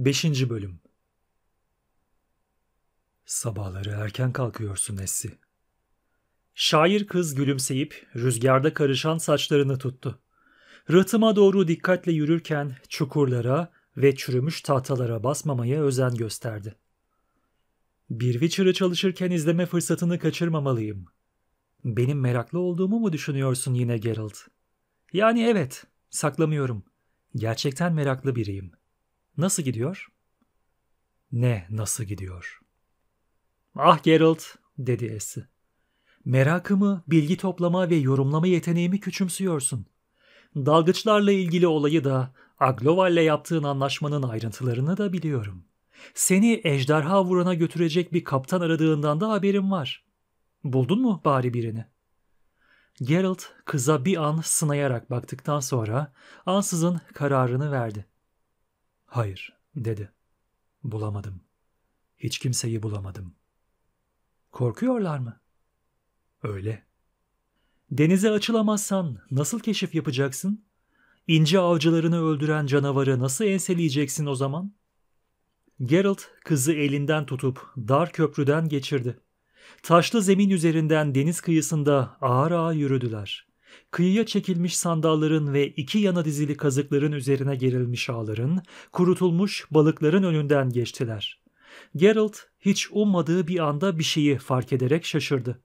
5. Bölüm Sabahları erken kalkıyorsun Essi. Şair kız gülümseyip rüzgarda karışan saçlarını tuttu. Rıtıma doğru dikkatle yürürken çukurlara ve çürümüş tahtalara basmamaya özen gösterdi. Bir Witcher'ı çalışırken izleme fırsatını kaçırmamalıyım. Benim meraklı olduğumu mu düşünüyorsun yine Geralt? Yani evet, saklamıyorum. Gerçekten meraklı biriyim. Nasıl gidiyor? Ne nasıl gidiyor? Ah Geralt, dedi Esi. Merakımı, bilgi toplama ve yorumlama yeteneğimi küçümsüyorsun. Dalgıçlarla ilgili olayı da, Agloval'le yaptığın anlaşmanın ayrıntılarını da biliyorum. Seni ejderha vurana götürecek bir kaptan aradığından da haberim var. Buldun mu bari birini? Geralt kıza bir an sınayarak baktıktan sonra ansızın kararını verdi. Hayır, dedi. Bulamadım. Hiç kimseyi bulamadım. Korkuyorlar mı? Öyle. Denize açılamazsan nasıl keşif yapacaksın? İnce avcılarını öldüren canavarı nasıl enseleyeceksin o zaman? Geralt kızı elinden tutup dar köprüden geçirdi. Taşlı zemin üzerinden deniz kıyısında ağır ağır yürüdüler kıyıya çekilmiş sandalların ve iki yana dizili kazıkların üzerine gerilmiş ağların, kurutulmuş balıkların önünden geçtiler. Geralt hiç ummadığı bir anda bir şeyi fark ederek şaşırdı.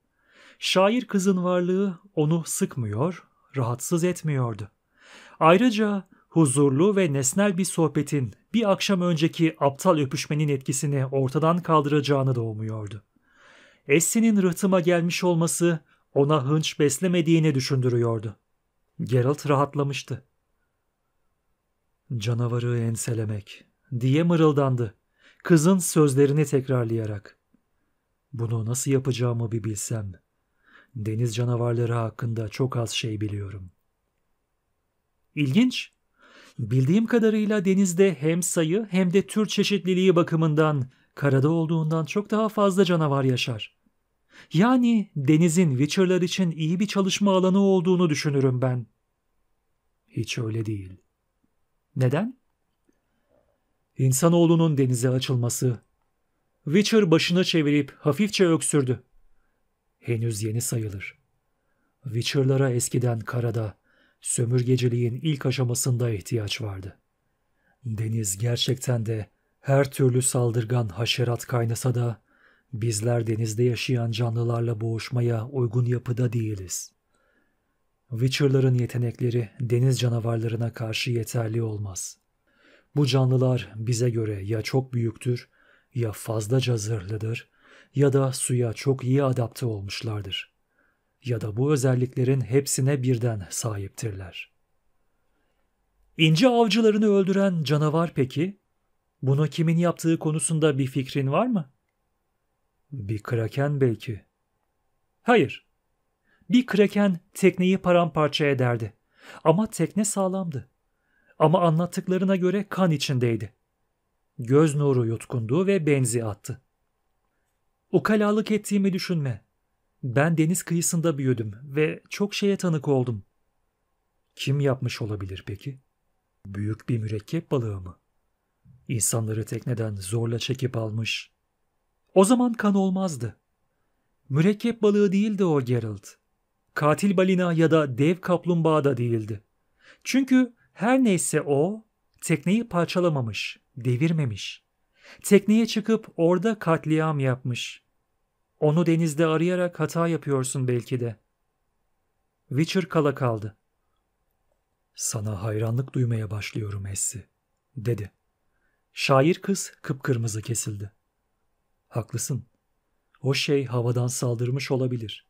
Şair kızın varlığı onu sıkmıyor, rahatsız etmiyordu. Ayrıca huzurlu ve nesnel bir sohbetin bir akşam önceki aptal öpüşmenin etkisini ortadan kaldıracağını da umuyordu. Essie'nin rıhtıma gelmiş olması ona hınç beslemediğini düşündürüyordu. Geralt rahatlamıştı. Canavarı enselemek diye mırıldandı. Kızın sözlerini tekrarlayarak. Bunu nasıl yapacağımı bir bilsem. Deniz canavarları hakkında çok az şey biliyorum. İlginç. Bildiğim kadarıyla denizde hem sayı hem de tür çeşitliliği bakımından karada olduğundan çok daha fazla canavar yaşar. Yani denizin Witcher'lar için iyi bir çalışma alanı olduğunu düşünürüm ben. Hiç öyle değil. Neden? İnsanoğlunun denize açılması. Witcher başını çevirip hafifçe öksürdü. Henüz yeni sayılır. Witcher'lara eskiden karada, sömürgeciliğin ilk aşamasında ihtiyaç vardı. Deniz gerçekten de her türlü saldırgan haşerat kaynasa da Bizler denizde yaşayan canlılarla boğuşmaya uygun yapıda değiliz. Witcher'ların yetenekleri deniz canavarlarına karşı yeterli olmaz. Bu canlılar bize göre ya çok büyüktür, ya fazlaca zırhlıdır, ya da suya çok iyi adapte olmuşlardır. Ya da bu özelliklerin hepsine birden sahiptirler. İnci avcılarını öldüren canavar peki? Bunu kimin yaptığı konusunda bir fikrin var mı? Bir kraken belki. Hayır. Bir kraken tekneyi paramparça ederdi. Ama tekne sağlamdı. Ama anlattıklarına göre kan içindeydi. Göz nuru yutkundu ve benzi attı. Ukalalık ettiğimi düşünme. Ben deniz kıyısında büyüdüm ve çok şeye tanık oldum. Kim yapmış olabilir peki? Büyük bir mürekkep balığı mı? İnsanları tekneden zorla çekip almış, o zaman kan olmazdı. Mürekkep balığı değildi o Geralt. Katil balina ya da dev kaplumbağa da değildi. Çünkü her neyse o, tekneyi parçalamamış, devirmemiş. Tekneye çıkıp orada katliam yapmış. Onu denizde arayarak hata yapıyorsun belki de. Witcher kala kaldı. Sana hayranlık duymaya başlıyorum Essi, dedi. Şair kız kıpkırmızı kesildi. Haklısın. O şey havadan saldırmış olabilir.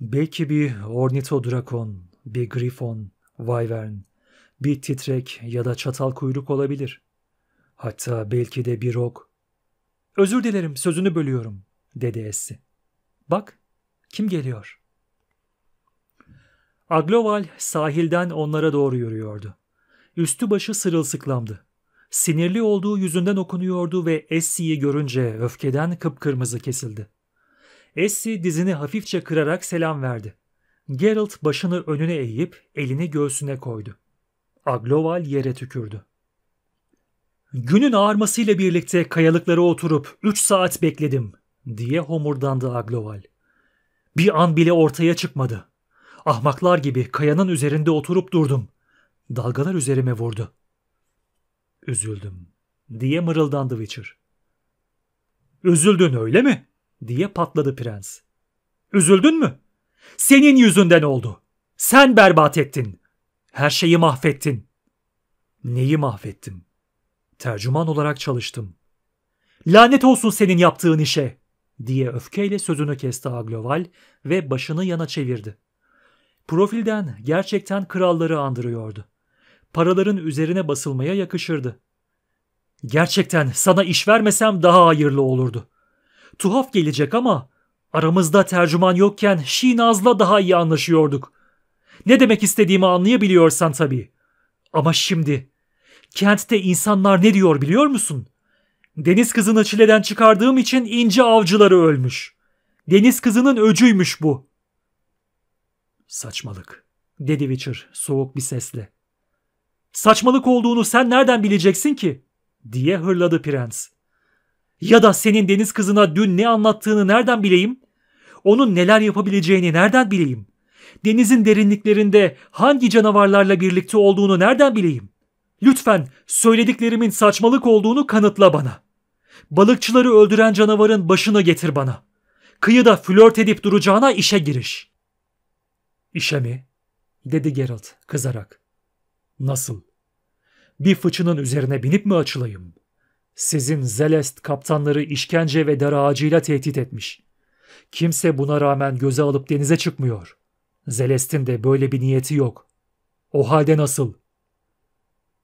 Belki bir ornitodrakon, bir grifon, wyvern, bir titrek ya da çatal kuyruk olabilir. Hatta belki de bir ok. Özür dilerim sözünü bölüyorum dedi Essi. Bak kim geliyor? Agloval sahilden onlara doğru yürüyordu. Üstü başı sırılsıklamdı sinirli olduğu yüzünden okunuyordu ve Essie'yi görünce öfkeden kıpkırmızı kesildi. Essie dizini hafifçe kırarak selam verdi. Geralt başını önüne eğip elini göğsüne koydu. Agloval yere tükürdü. Günün ağarmasıyla birlikte kayalıklara oturup üç saat bekledim diye homurdandı Agloval. Bir an bile ortaya çıkmadı. Ahmaklar gibi kayanın üzerinde oturup durdum. Dalgalar üzerime vurdu. Üzüldüm diye mırıldandı Witcher. Üzüldün öyle mi? diye patladı prens. Üzüldün mü? Senin yüzünden oldu. Sen berbat ettin. Her şeyi mahvettin. Neyi mahvettim? Tercüman olarak çalıştım. Lanet olsun senin yaptığın işe, diye öfkeyle sözünü kesti Agloval ve başını yana çevirdi. Profilden gerçekten kralları andırıyordu paraların üzerine basılmaya yakışırdı. Gerçekten sana iş vermesem daha hayırlı olurdu. Tuhaf gelecek ama aramızda tercüman yokken Şinaz'la daha iyi anlaşıyorduk. Ne demek istediğimi anlayabiliyorsan tabii. Ama şimdi kentte insanlar ne diyor biliyor musun? Deniz kızını çileden çıkardığım için ince avcıları ölmüş. Deniz kızının öcüymüş bu. Saçmalık, dedi Witcher soğuk bir sesle. Saçmalık olduğunu sen nereden bileceksin ki? diye hırladı prens. Ya da senin deniz kızına dün ne anlattığını nereden bileyim? Onun neler yapabileceğini nereden bileyim? Denizin derinliklerinde hangi canavarlarla birlikte olduğunu nereden bileyim? Lütfen söylediklerimin saçmalık olduğunu kanıtla bana. Balıkçıları öldüren canavarın başını getir bana. Kıyıda flört edip duracağına işe giriş. İşe mi? dedi Geralt kızarak. Nasıl? Bir fıçının üzerine binip mi açılayım? Sizin Zelest kaptanları işkence ve dar ağacıyla tehdit etmiş. Kimse buna rağmen göze alıp denize çıkmıyor. Zelest'in de böyle bir niyeti yok. O halde nasıl?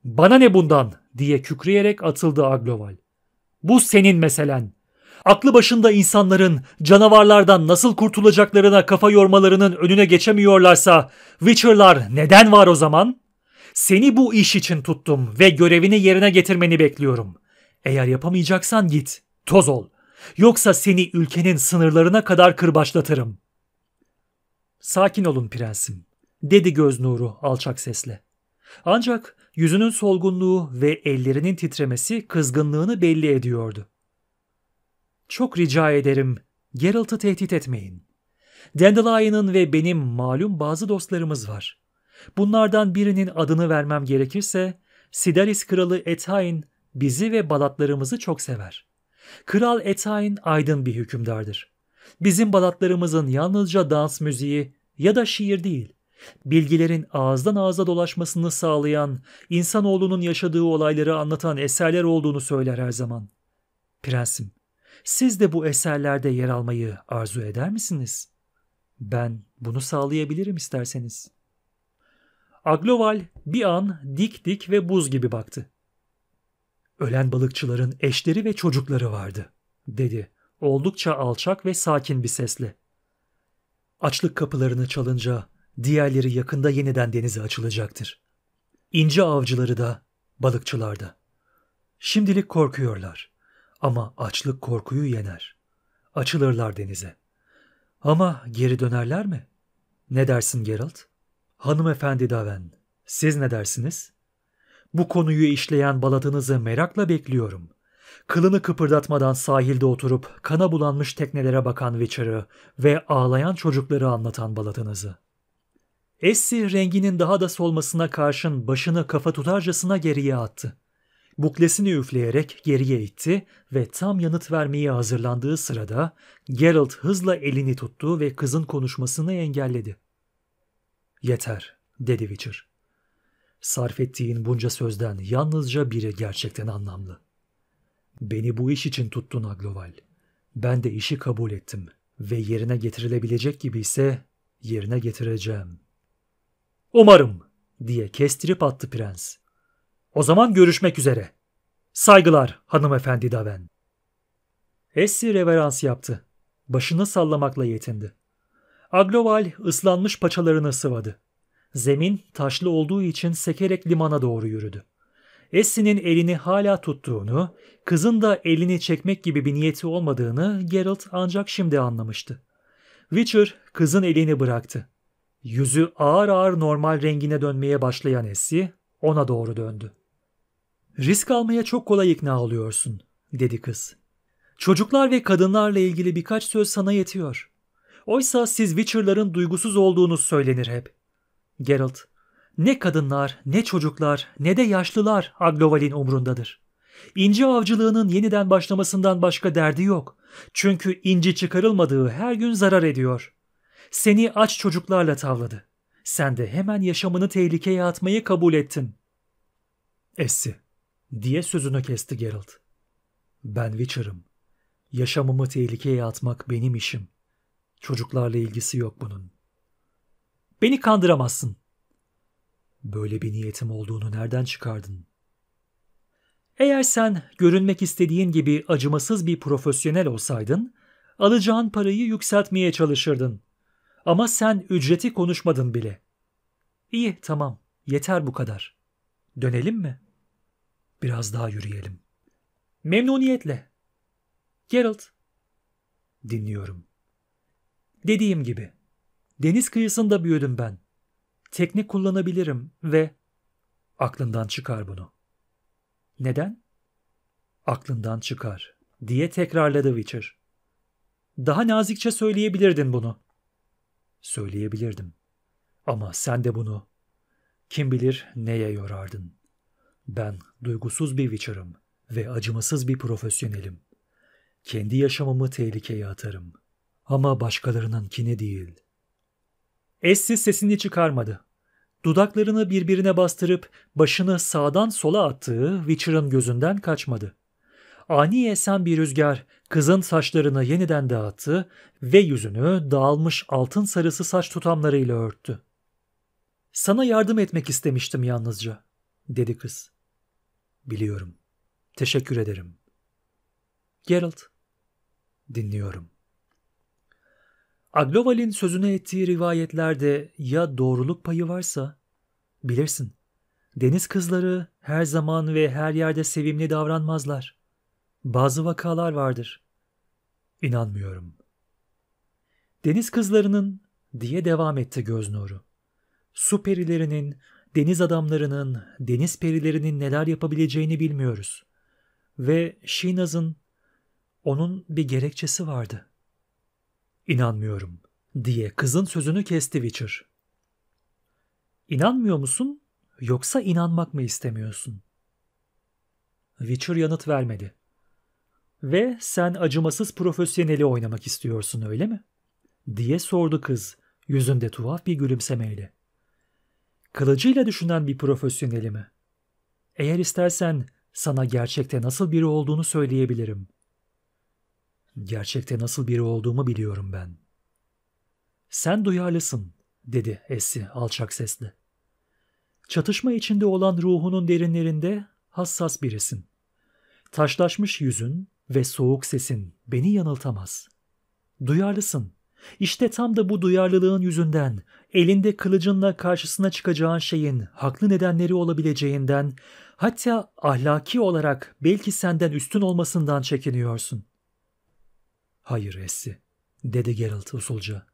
Bana ne bundan diye kükreyerek atıldı Agloval. Bu senin meselen. Aklı başında insanların canavarlardan nasıl kurtulacaklarına kafa yormalarının önüne geçemiyorlarsa Witcher'lar neden var o zaman?'' Seni bu iş için tuttum ve görevini yerine getirmeni bekliyorum. Eğer yapamayacaksan git, toz ol. Yoksa seni ülkenin sınırlarına kadar kırbaçlatırım. Sakin olun prensim, dedi göz nuru alçak sesle. Ancak yüzünün solgunluğu ve ellerinin titremesi kızgınlığını belli ediyordu. Çok rica ederim, Geralt'ı tehdit etmeyin. Dandelion'ın ve benim malum bazı dostlarımız var. Bunlardan birinin adını vermem gerekirse Sidaris kralı Etain bizi ve balatlarımızı çok sever. Kral Etain aydın bir hükümdardır. Bizim balatlarımızın yalnızca dans müziği ya da şiir değil, bilgilerin ağızdan ağza dolaşmasını sağlayan, insanoğlunun yaşadığı olayları anlatan eserler olduğunu söyler her zaman. Prensim, siz de bu eserlerde yer almayı arzu eder misiniz? Ben bunu sağlayabilirim isterseniz.'' Agloval bir an dik dik ve buz gibi baktı. Ölen balıkçıların eşleri ve çocukları vardı, dedi oldukça alçak ve sakin bir sesle. Açlık kapılarını çalınca diğerleri yakında yeniden denize açılacaktır. İnce avcıları da, balıkçılar da. Şimdilik korkuyorlar ama açlık korkuyu yener. Açılırlar denize. Ama geri dönerler mi? Ne dersin Geralt? Hanımefendi Daven, siz ne dersiniz? Bu konuyu işleyen balatınızı merakla bekliyorum. Kılını kıpırdatmadan sahilde oturup kana bulanmış teknelere bakan Witcher'ı ve ağlayan çocukları anlatan balatınızı. Essi renginin daha da solmasına karşın başını kafa tutarcasına geriye attı. Buklesini üfleyerek geriye itti ve tam yanıt vermeye hazırlandığı sırada Geralt hızla elini tuttu ve kızın konuşmasını engelledi. Yeter, dedi Witcher. Sarf ettiğin bunca sözden yalnızca biri gerçekten anlamlı. Beni bu iş için tuttun Agloval. Ben de işi kabul ettim ve yerine getirilebilecek gibi ise yerine getireceğim. Umarım, diye kestirip attı prens. O zaman görüşmek üzere. Saygılar hanımefendi Daven. Essi reverans yaptı. Başını sallamakla yetindi. Agloval ıslanmış paçalarını sıvadı. Zemin taşlı olduğu için sekerek limana doğru yürüdü. Essie'nin elini hala tuttuğunu, kızın da elini çekmek gibi bir niyeti olmadığını Geralt ancak şimdi anlamıştı. Witcher kızın elini bıraktı. Yüzü ağır ağır normal rengine dönmeye başlayan Essie ona doğru döndü. Risk almaya çok kolay ikna oluyorsun, dedi kız. Çocuklar ve kadınlarla ilgili birkaç söz sana yetiyor. Oysa siz Witcher'ların duygusuz olduğunu söylenir hep. Geralt, ne kadınlar, ne çocuklar, ne de yaşlılar Agloval'in umrundadır. İnci avcılığının yeniden başlamasından başka derdi yok. Çünkü inci çıkarılmadığı her gün zarar ediyor. Seni aç çocuklarla tavladı. Sen de hemen yaşamını tehlikeye atmayı kabul ettin. Essi, diye sözünü kesti Geralt. Ben Witcher'ım. Yaşamımı tehlikeye atmak benim işim.'' Çocuklarla ilgisi yok bunun. Beni kandıramazsın. Böyle bir niyetim olduğunu nereden çıkardın? Eğer sen görünmek istediğin gibi acımasız bir profesyonel olsaydın, alacağın parayı yükseltmeye çalışırdın. Ama sen ücreti konuşmadın bile. İyi, tamam. Yeter bu kadar. Dönelim mi? Biraz daha yürüyelim. Memnuniyetle. Geralt. Dinliyorum. Dediğim gibi, deniz kıyısında büyüdüm ben. Tekne kullanabilirim ve aklından çıkar bunu. Neden? Aklından çıkar diye tekrarladı Witcher. Daha nazikçe söyleyebilirdin bunu. Söyleyebilirdim. Ama sen de bunu kim bilir neye yorardın. Ben duygusuz bir Witcher'ım ve acımasız bir profesyonelim. Kendi yaşamımı tehlikeye atarım.'' Ama başkalarınınkine değil. Essiz sesini çıkarmadı. Dudaklarını birbirine bastırıp başını sağdan sola attığı Witcher'ın gözünden kaçmadı. Ani esen bir rüzgar kızın saçlarını yeniden dağıttı ve yüzünü dağılmış altın sarısı saç tutamlarıyla örttü. Sana yardım etmek istemiştim yalnızca, dedi kız. Biliyorum. Teşekkür ederim. Geralt, dinliyorum. Agloval'in sözüne ettiği rivayetlerde ya doğruluk payı varsa, bilirsin, deniz kızları her zaman ve her yerde sevimli davranmazlar. Bazı vakalar vardır. İnanmıyorum. Deniz kızlarının, diye devam etti göz nuru. Su perilerinin, deniz adamlarının, deniz perilerinin neler yapabileceğini bilmiyoruz. Ve Şinaz'ın, onun bir gerekçesi vardı. İnanmıyorum diye kızın sözünü kesti Witcher. İnanmıyor musun yoksa inanmak mı istemiyorsun? Witcher yanıt vermedi. Ve sen acımasız profesyoneli oynamak istiyorsun öyle mi? diye sordu kız yüzünde tuhaf bir gülümsemeyle. Kılıcıyla düşünen bir profesyoneli mi? Eğer istersen sana gerçekte nasıl biri olduğunu söyleyebilirim. Gerçekte nasıl biri olduğumu biliyorum ben. Sen duyarlısın, dedi Esi, alçak sesle. Çatışma içinde olan ruhunun derinlerinde hassas birisin. Taşlaşmış yüzün ve soğuk sesin beni yanıltamaz. Duyarlısın. İşte tam da bu duyarlılığın yüzünden, elinde kılıcınla karşısına çıkacağın şeyin haklı nedenleri olabileceğinden, hatta ahlaki olarak belki senden üstün olmasından çekiniyorsun. Hayır Essi, dedi Geralt usulca.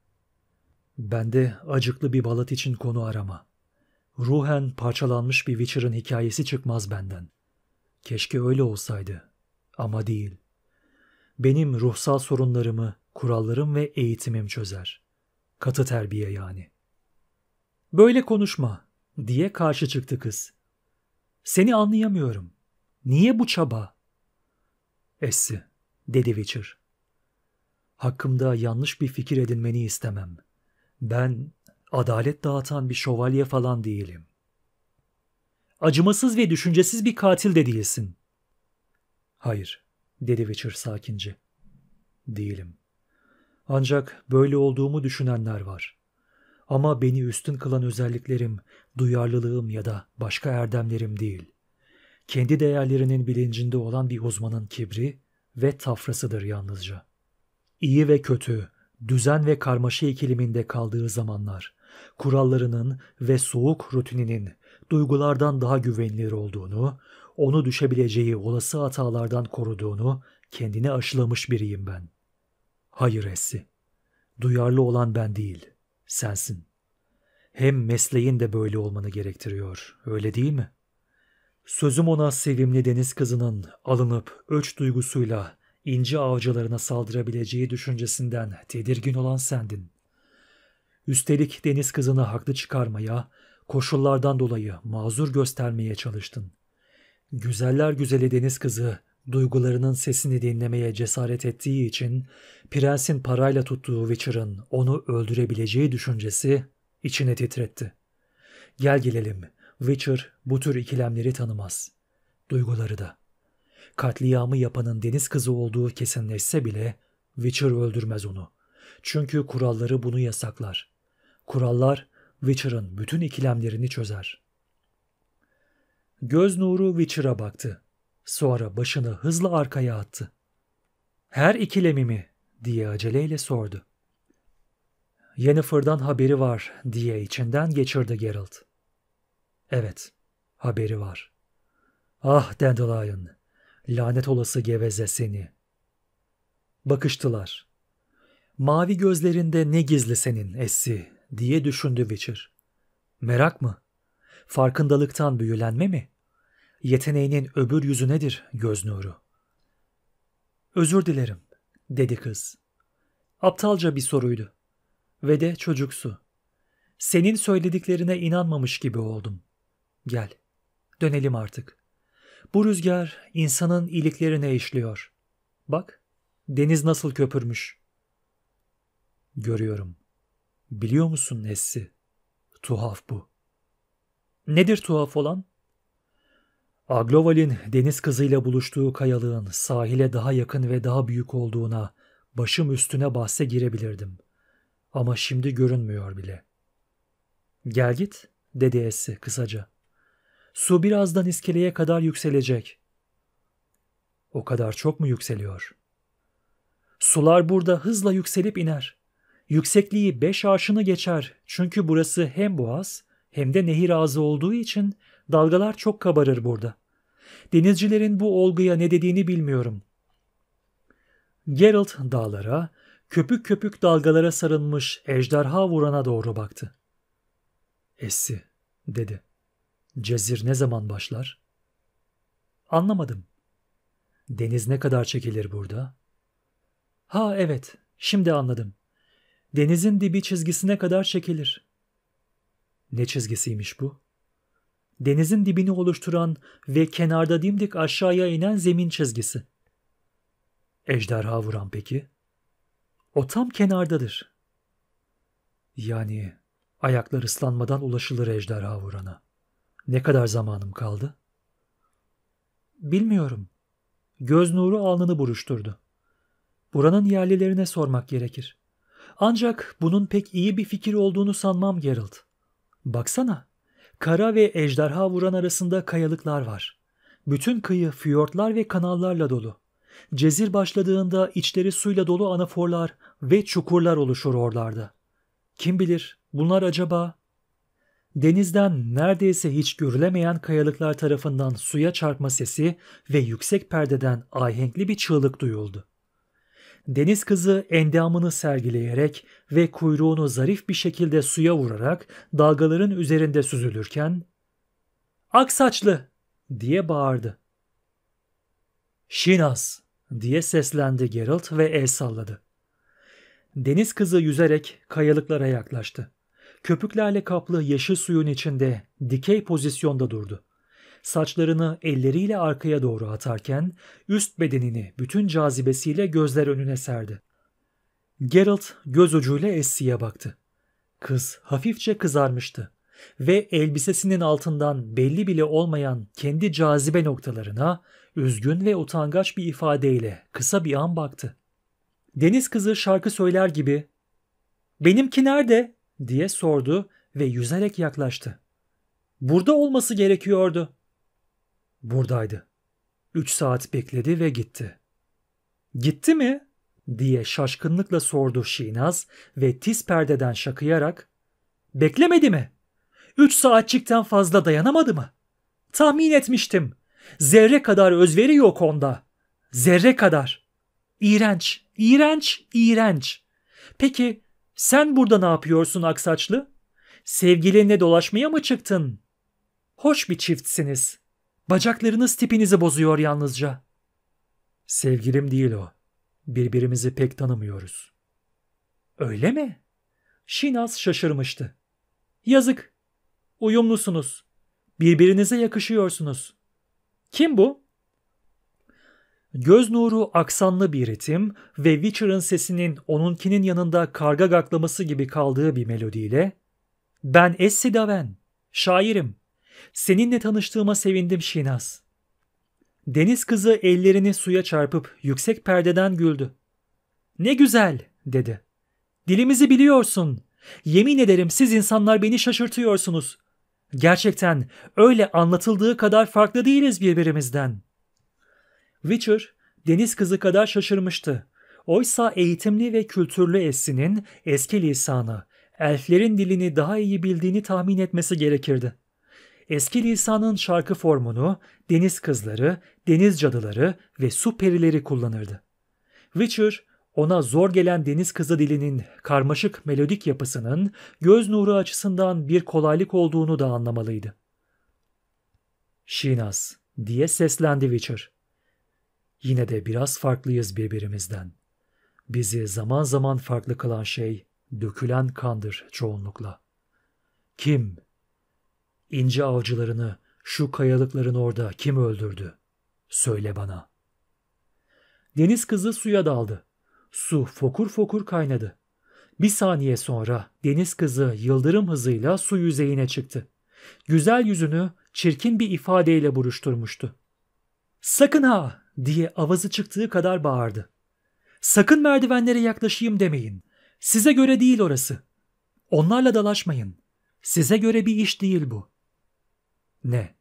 Ben de acıklı bir balat için konu arama. Ruhen parçalanmış bir Witcher'ın hikayesi çıkmaz benden. Keşke öyle olsaydı. Ama değil. Benim ruhsal sorunlarımı kurallarım ve eğitimim çözer. Katı terbiye yani. Böyle konuşma diye karşı çıktı kız. Seni anlayamıyorum. Niye bu çaba? Esi, dedi Witcher hakkımda yanlış bir fikir edinmeni istemem. Ben adalet dağıtan bir şövalye falan değilim. Acımasız ve düşüncesiz bir katil de değilsin. Hayır, dedi Witcher sakince. Değilim. Ancak böyle olduğumu düşünenler var. Ama beni üstün kılan özelliklerim, duyarlılığım ya da başka erdemlerim değil. Kendi değerlerinin bilincinde olan bir uzmanın kibri ve tafrasıdır yalnızca.'' İyi ve kötü, düzen ve karmaşa ikiliminde kaldığı zamanlar, kurallarının ve soğuk rutininin duygulardan daha güvenilir olduğunu, onu düşebileceği olası hatalardan koruduğunu kendine aşılamış biriyim ben. Hayır esi. duyarlı olan ben değil, sensin. Hem mesleğin de böyle olmanı gerektiriyor, öyle değil mi? Sözüm ona sevimli deniz kızının alınıp öç duygusuyla inci avcılarına saldırabileceği düşüncesinden tedirgin olan sendin. Üstelik deniz kızını haklı çıkarmaya, koşullardan dolayı mazur göstermeye çalıştın. Güzeller güzeli deniz kızı duygularının sesini dinlemeye cesaret ettiği için prensin parayla tuttuğu Witcher'ın onu öldürebileceği düşüncesi içine titretti. Gel gelelim, Witcher bu tür ikilemleri tanımaz. Duyguları da. Katliamı yapanın deniz kızı olduğu kesinleşse bile Witcher öldürmez onu. Çünkü kuralları bunu yasaklar. Kurallar Witcher'ın bütün ikilemlerini çözer. Göz nuru Witcher'a baktı. Sonra başını hızlı arkaya attı. Her ikilemi mi? diye aceleyle sordu. Yennefer'dan haberi var diye içinden geçirdi Geralt. Evet, haberi var. Ah Dandelion, Lanet olası geveze seni. Bakıştılar. Mavi gözlerinde ne gizli senin Essi diye düşündü Witcher. Merak mı? Farkındalıktan büyülenme mi? Yeteneğinin öbür yüzü nedir göz nuru? Özür dilerim dedi kız. Aptalca bir soruydu. Ve de çocuksu. Senin söylediklerine inanmamış gibi oldum. Gel, dönelim artık. Bu rüzgar insanın iliklerine işliyor. Bak, deniz nasıl köpürmüş. Görüyorum. Biliyor musun Nessi? Tuhaf bu. Nedir tuhaf olan? Agloval'in deniz kızıyla buluştuğu kayalığın sahile daha yakın ve daha büyük olduğuna, başım üstüne bahse girebilirdim. Ama şimdi görünmüyor bile. Gel git, dedi Essi kısaca. Su birazdan iskeleye kadar yükselecek. O kadar çok mu yükseliyor? Sular burada hızla yükselip iner. Yüksekliği beş arşını geçer çünkü burası hem boğaz hem de nehir ağzı olduğu için dalgalar çok kabarır burada. Denizcilerin bu olguya ne dediğini bilmiyorum. Geralt dağlara, köpük köpük dalgalara sarılmış ejderha vurana doğru baktı. Essi, dedi. Cezir ne zaman başlar? Anlamadım. Deniz ne kadar çekilir burada? Ha evet, şimdi anladım. Denizin dibi çizgisine kadar çekilir. Ne çizgisiymiş bu? Denizin dibini oluşturan ve kenarda dimdik aşağıya inen zemin çizgisi. Ejderha vuran peki? O tam kenardadır. Yani ayaklar ıslanmadan ulaşılır ejderha vurana. Ne kadar zamanım kaldı? Bilmiyorum. Göz nuru alnını buruşturdu. Buranın yerlilerine sormak gerekir. Ancak bunun pek iyi bir fikir olduğunu sanmam Geralt. Baksana, kara ve ejderha vuran arasında kayalıklar var. Bütün kıyı fiyortlar ve kanallarla dolu. Cezir başladığında içleri suyla dolu anaforlar ve çukurlar oluşur oralarda. Kim bilir bunlar acaba denizden neredeyse hiç görülemeyen kayalıklar tarafından suya çarpma sesi ve yüksek perdeden ahenkli bir çığlık duyuldu. Deniz kızı endamını sergileyerek ve kuyruğunu zarif bir şekilde suya vurarak dalgaların üzerinde süzülürken "Aksaçlı!" diye bağırdı. "Şinas!" diye seslendi Geralt ve el salladı. Deniz kızı yüzerek kayalıklara yaklaştı. Köpüklerle kaplı yeşil suyun içinde dikey pozisyonda durdu. Saçlarını elleriyle arkaya doğru atarken üst bedenini bütün cazibesiyle gözler önüne serdi. Geralt göz ucuyla Essie'ye baktı. Kız hafifçe kızarmıştı ve elbisesinin altından belli bile olmayan kendi cazibe noktalarına üzgün ve utangaç bir ifadeyle kısa bir an baktı. Deniz kızı şarkı söyler gibi ''Benimki nerede?'' diye sordu ve yüzerek yaklaştı. Burada olması gerekiyordu. Buradaydı. Üç saat bekledi ve gitti. Gitti mi? diye şaşkınlıkla sordu Şinaz ve tiz perdeden şakıyarak Beklemedi mi? Üç saatçikten fazla dayanamadı mı? Tahmin etmiştim. Zerre kadar özveri yok onda. Zerre kadar. İğrenç, iğrenç, iğrenç. Peki sen burada ne yapıyorsun aksaçlı? Sevgilinle dolaşmaya mı çıktın? Hoş bir çiftsiniz. Bacaklarınız tipinizi bozuyor yalnızca. Sevgilim değil o. Birbirimizi pek tanımıyoruz. Öyle mi? Şinas şaşırmıştı. Yazık. Uyumlusunuz. Birbirinize yakışıyorsunuz. Kim bu? Göz nuru aksanlı bir ritim ve Witcher'ın sesinin onunkinin yanında karga gaklaması gibi kaldığı bir melodiyle ''Ben Essi Daven, şairim. Seninle tanıştığıma sevindim Şinaz.'' Deniz kızı ellerini suya çarpıp yüksek perdeden güldü. ''Ne güzel.'' dedi. ''Dilimizi biliyorsun. Yemin ederim siz insanlar beni şaşırtıyorsunuz. Gerçekten öyle anlatıldığı kadar farklı değiliz birbirimizden.'' Witcher, deniz kızı kadar şaşırmıştı. Oysa eğitimli ve kültürlü Essin'in eski lisanı, elflerin dilini daha iyi bildiğini tahmin etmesi gerekirdi. Eski lisanın şarkı formunu deniz kızları, deniz cadıları ve su perileri kullanırdı. Witcher, ona zor gelen deniz kızı dilinin karmaşık melodik yapısının göz nuru açısından bir kolaylık olduğunu da anlamalıydı. Şinas diye seslendi Witcher. Yine de biraz farklıyız birbirimizden. Bizi zaman zaman farklı kılan şey dökülen kandır çoğunlukla. Kim? İnce avcılarını, şu kayalıkların orada kim öldürdü? Söyle bana. Deniz kızı suya daldı. Su fokur fokur kaynadı. Bir saniye sonra deniz kızı yıldırım hızıyla su yüzeyine çıktı. Güzel yüzünü çirkin bir ifadeyle buruşturmuştu. Sakın ha! diye avazı çıktığı kadar bağırdı. Sakın merdivenlere yaklaşayım demeyin. Size göre değil orası. Onlarla dalaşmayın. Size göre bir iş değil bu. Ne?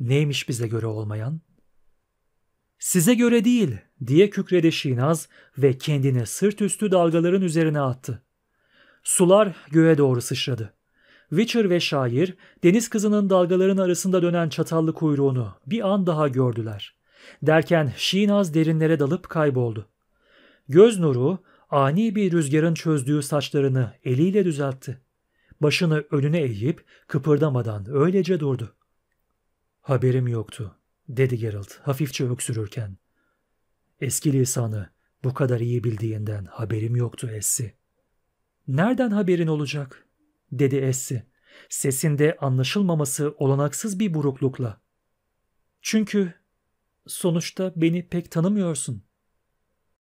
Neymiş bize göre olmayan? Size göre değil diye kükredi Şinaz ve kendini sırt üstü dalgaların üzerine attı. Sular göğe doğru sıçradı. Witcher ve şair deniz kızının dalgaların arasında dönen çatallı kuyruğunu bir an daha gördüler. Derken Şinaz derinlere dalıp kayboldu. Göz nuru ani bir rüzgarın çözdüğü saçlarını eliyle düzeltti. Başını önüne eğip kıpırdamadan öylece durdu. Haberim yoktu, dedi Geralt hafifçe öksürürken. Eski lisanı bu kadar iyi bildiğinden haberim yoktu Essi. Nereden haberin olacak? dedi Essi. Sesinde anlaşılmaması olanaksız bir buruklukla. Çünkü Sonuçta beni pek tanımıyorsun.